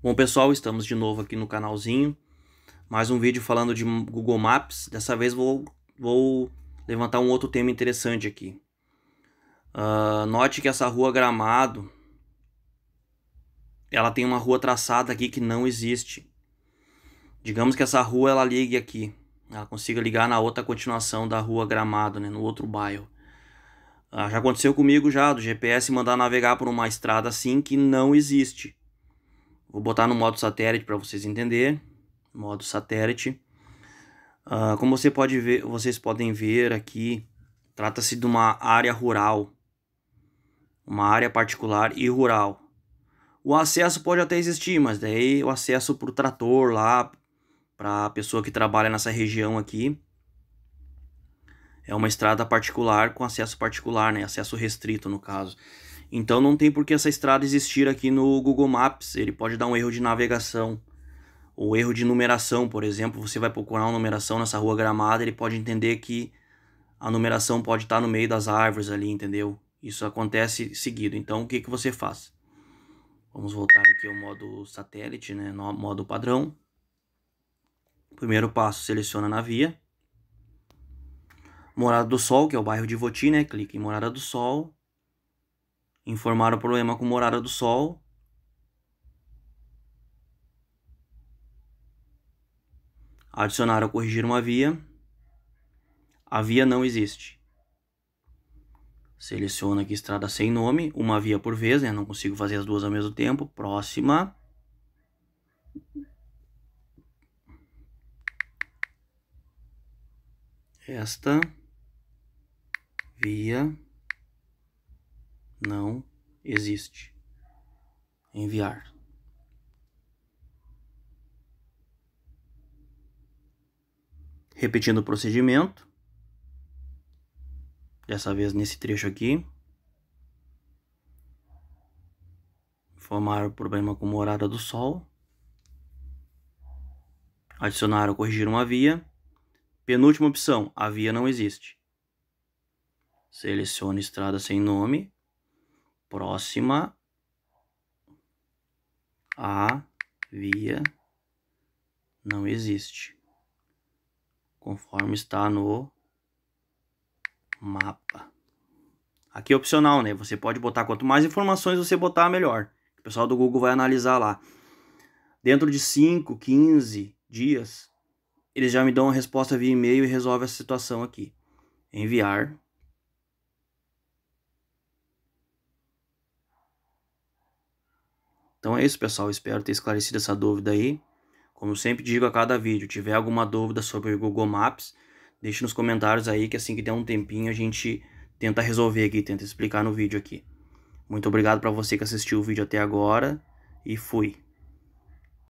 Bom pessoal, estamos de novo aqui no canalzinho. Mais um vídeo falando de Google Maps. Dessa vez vou, vou levantar um outro tema interessante aqui. Uh, note que essa rua Gramado, ela tem uma rua traçada aqui que não existe. Digamos que essa rua ela ligue aqui. Ela consiga ligar na outra continuação da rua Gramado, né, no outro bairro. Uh, já aconteceu comigo já, do GPS mandar navegar por uma estrada assim que não existe. Vou botar no modo satélite para vocês entenderem. Modo satélite. Uh, como você pode ver, vocês podem ver aqui, trata-se de uma área rural. Uma área particular e rural. O acesso pode até existir, mas daí o acesso para o trator lá, para a pessoa que trabalha nessa região aqui. É uma estrada particular com acesso particular, né? Acesso restrito no caso. Então não tem por que essa estrada existir aqui no Google Maps. Ele pode dar um erro de navegação ou erro de numeração, por exemplo. Você vai procurar uma numeração nessa rua gramada, ele pode entender que a numeração pode estar no meio das árvores ali, entendeu? Isso acontece seguido. Então o que, que você faz? Vamos voltar aqui ao modo satélite, né? No modo padrão. Primeiro passo, seleciona na via. Morada do Sol, que é o bairro de Voti, né? Clique em Morada do Sol informar o problema com morada do sol. Adicionar ou corrigir uma via. A via não existe. Seleciona aqui estrada sem nome, uma via por vez, né? Não consigo fazer as duas ao mesmo tempo. Próxima. Esta via não existe. Enviar. Repetindo o procedimento, dessa vez nesse trecho aqui. Informar o problema com morada do Sol. Adicionar ou corrigir uma via. Penúltima opção, a via não existe. Selecione estrada sem nome próxima à via não existe, conforme está no mapa. Aqui é opcional, né? Você pode botar quanto mais informações você botar, melhor. O pessoal do Google vai analisar lá. Dentro de 5, 15 dias, eles já me dão a resposta via e-mail e resolve essa situação aqui. Enviar Então é isso, pessoal. Espero ter esclarecido essa dúvida aí. Como sempre digo a cada vídeo, tiver alguma dúvida sobre o Google Maps, deixe nos comentários aí que assim que der um tempinho a gente tenta resolver aqui, tenta explicar no vídeo aqui. Muito obrigado para você que assistiu o vídeo até agora e fui.